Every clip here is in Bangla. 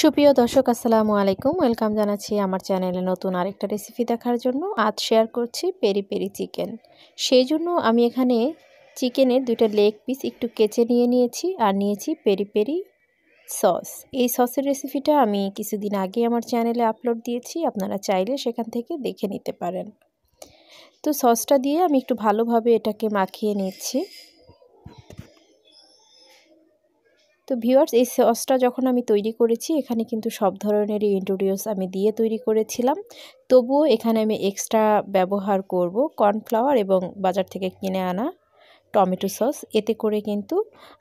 সুপ্রিয় দর্শক আসসালামু আলাইকুম ওয়েলকাম জানাচ্ছি আমার চ্যানেলে নতুন আরেকটা রেসিপি দেখার জন্য আজ শেয়ার করছি পেরি পেরি চিকেন সেই জন্য আমি এখানে চিকেনের দুইটা লেগ পিস একটু কেচে নিয়ে নিয়েছি আর নিয়েছি পেরি পেরি সস এই সসের রেসিপিটা আমি কিছুদিন আগে আমার চ্যানেলে আপলোড দিয়েছি আপনারা চাইলে সেখান থেকে দেখে নিতে পারেন তো সসটা দিয়ে আমি একটু ভালোভাবে এটাকে মাখিয়ে নিচ্ছি তো ভিউয়ার্স এই সসটা যখন আমি তৈরি করেছি এখানে কিন্তু সব ধরনেরই ইনগ্রিডিয়েন্টস আমি দিয়ে তৈরি করেছিলাম তবুও এখানে আমি এক্সট্রা ব্যবহার করব কর্নফ্লাওয়ার এবং বাজার থেকে কিনে আনা টমেটো সস এতে করে কিন্তু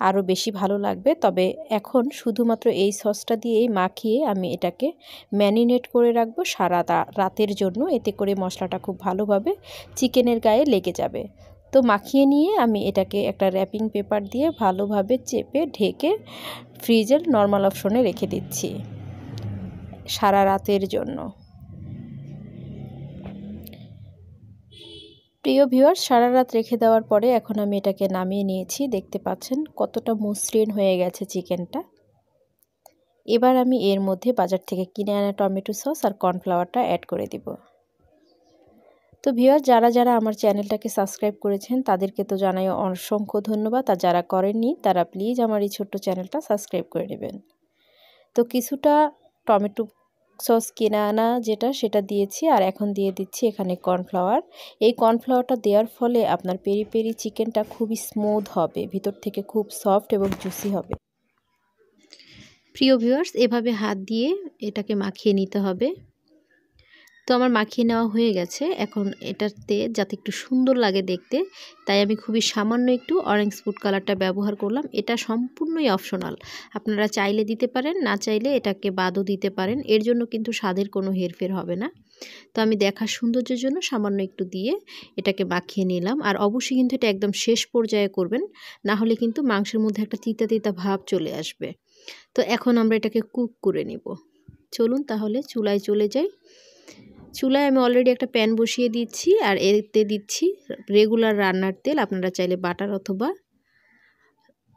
আরও বেশি ভালো লাগবে তবে এখন শুধুমাত্র এই সসটা দিয়েই মাখিয়ে আমি এটাকে ম্যারিনেট করে রাখবো সারা রাতের জন্য এতে করে মশলাটা খুব ভালোভাবে চিকেনের গায়ে লেগে যাবে তো মাখিয়ে নিয়ে আমি এটাকে একটা র্যাপিং পেপার দিয়ে ভালোভাবে চেপে ঢেকে ফ্রিজের নর্মাল অপশনে রেখে দিচ্ছি সারা রাতের জন্য প্রিয় ভিউয়ার সারা রাত রেখে দেওয়ার পরে এখন আমি এটাকে নামিয়ে নিয়েছি দেখতে পাচ্ছেন কতটা মসৃণ হয়ে গেছে চিকেনটা এবার আমি এর মধ্যে বাজার থেকে কিনে আনা টমেটো সস আর কর্নফ্লাওয়ারটা অ্যাড করে দেবো তো ভিওয়ার যারা যারা আমার চ্যানেলটাকে সাবস্ক্রাইব করেছেন তাদেরকে তো জানাই অসংখ্য ধন্যবাদ আর যারা করেননি তারা প্লিজ আমার এই ছোট্ট চ্যানেলটা সাবস্ক্রাইব করে নেবেন তো কিছুটা টমেটো সস কিনে আনা যেটা সেটা দিয়েছি আর এখন দিয়ে দিচ্ছি এখানে কর্নফ্লাওয়ার এই কর্নফ্লাওয়ারটা দেওয়ার ফলে আপনার পেরি পেরি চিকেনটা খুবই স্মুথ হবে ভিতর থেকে খুব সফট এবং জুসি হবে প্রিয় ভিউয়ার্স এভাবে হাত দিয়ে এটাকে মাখিয়ে নিতে হবে তো আমার মাখিয়ে নেওয়া হয়ে গেছে এখন এটাতে যাতে একটু সুন্দর লাগে দেখতে তাই আমি খুবই সামান্য একটু অরেঞ্জ ফুড কালারটা ব্যবহার করলাম এটা সম্পূর্ণই অপশনাল আপনারা চাইলে দিতে পারেন না চাইলে এটাকে বাদও দিতে পারেন এর জন্য কিন্তু স্বাদের কোনো হেরফের হবে না তো আমি দেখার সৌন্দর্যের জন্য সামান্য একটু দিয়ে এটাকে মাখিয়ে নিলাম আর অবশ্যই কিন্তু এটা একদম শেষ পর্যায়ে করবেন না হলে কিন্তু মাংসের মধ্যে একটা তিতা তিতা ভাব চলে আসবে তো এখন আমরা এটাকে কুক করে নিব চলুন তাহলে চুলায় চলে যাই চুলায় আমি অলরেডি একটা প্যান বসিয়ে দিচ্ছি আর এতে দিচ্ছি রেগুলার রান্নার তেল আপনারা চাইলে বাটার অথবা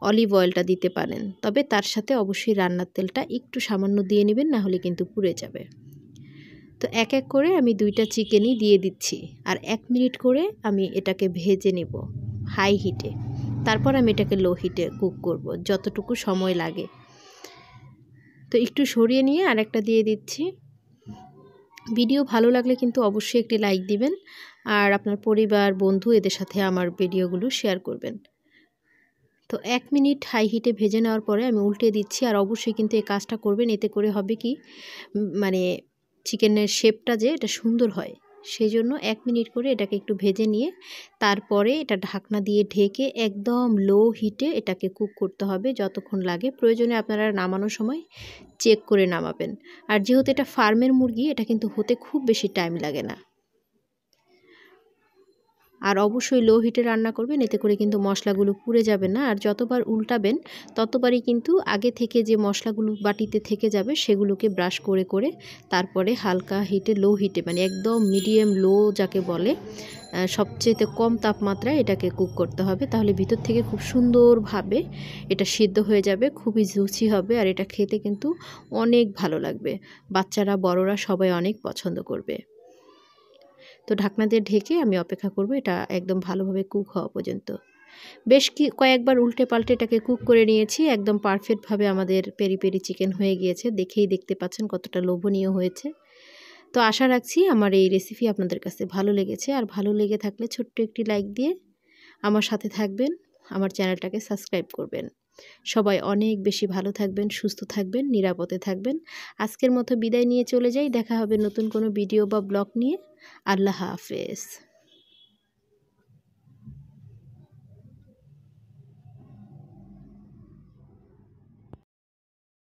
অলিভ অয়েলটা দিতে পারেন তবে তার সাথে অবশ্যই রান্নার তেলটা একটু সামান্য দিয়ে নেবেন না হলে কিন্তু পুড়ে যাবে তো এক এক করে আমি দুইটা চিকেনই দিয়ে দিচ্ছি আর এক মিনিট করে আমি এটাকে ভেজে নেব হাই হিটে তারপর আমি এটাকে লো হিটে কুক করব যতটুকু সময় লাগে তো একটু সরিয়ে নিয়ে আরেকটা দিয়ে দিচ্ছি ভিডিও ভালো লাগলে কিন্তু অবশ্যই একটি লাইক দিবেন আর আপনার পরিবার বন্ধু এদের সাথে আমার ভিডিওগুলো শেয়ার করবেন তো এক মিনিট হাই হিটে ভেজে নেওয়ার পরে আমি উল্টে দিচ্ছি আর অবশ্যই কিন্তু এই কাজটা করবেন এতে করে হবে কি মানে চিকেনের শেপটা যে এটা সুন্দর হয় সেই জন্য এক মিনিট করে এটাকে একটু ভেজে নিয়ে তারপরে এটা ঢাকনা দিয়ে ঢেকে একদম লো হিটে এটাকে কুক করতে হবে যতক্ষণ লাগে প্রয়োজনে আপনারা নামানোর সময় চেক করে নামাবেন আর যেহেতু এটা ফার্মের মুরগি এটা কিন্তু হতে খুব বেশি টাইম লাগে না আর অবশ্যই লো হিটে রান্না করবেন এতে করে কিন্তু মশলাগুলো পুড়ে যাবে না আর যতবার উল্টাবেন ততবারই কিন্তু আগে থেকে যে মশলাগুলো বাটিতে থেকে যাবে সেগুলোকে ব্রাশ করে করে তারপরে হালকা হিটে লো হিটে মানে একদম মিডিয়াম লো যাকে বলে সবচেয়েতে কম তাপমাত্রায় এটাকে কুক করতে হবে তাহলে ভিতর থেকে খুব সুন্দরভাবে এটা সিদ্ধ হয়ে যাবে খুবই জুচি হবে আর এটা খেতে কিন্তু অনেক ভালো লাগবে বাচ্চারা বড়রা সবাই অনেক পছন্দ করবে তো ঢাকনা দিয়ে ঢেকে আমি অপেক্ষা করব এটা একদম ভালোভাবে কুক হওয়া পর্যন্ত বেশ কি কয়েকবার উল্টে পাল্টে এটাকে কুক করে নিয়েছি একদম পারফেক্টভাবে আমাদের পেরি পেরি চিকেন হয়ে গিয়েছে দেখেই দেখতে পাচ্ছেন কতটা লোভনীয় হয়েছে তো আশা রাখছি আমার এই রেসিপি আপনাদের কাছে ভালো লেগেছে আর ভালো লেগে থাকলে ছোট্ট একটি লাইক দিয়ে আমার সাথে থাকবেন আমার চ্যানেলটাকে সাবস্ক্রাইব করবেন সবাই অনেক বেশি ভালো থাকবেন সুস্থ থাকবেন নিরাপদে থাকবেন আজকের মতো বিদায় নিয়ে চলে যাই দেখা হবে নতুন কোনো ভিডিও বা ব্লগ নিয়ে আল্লাহ হাফেজ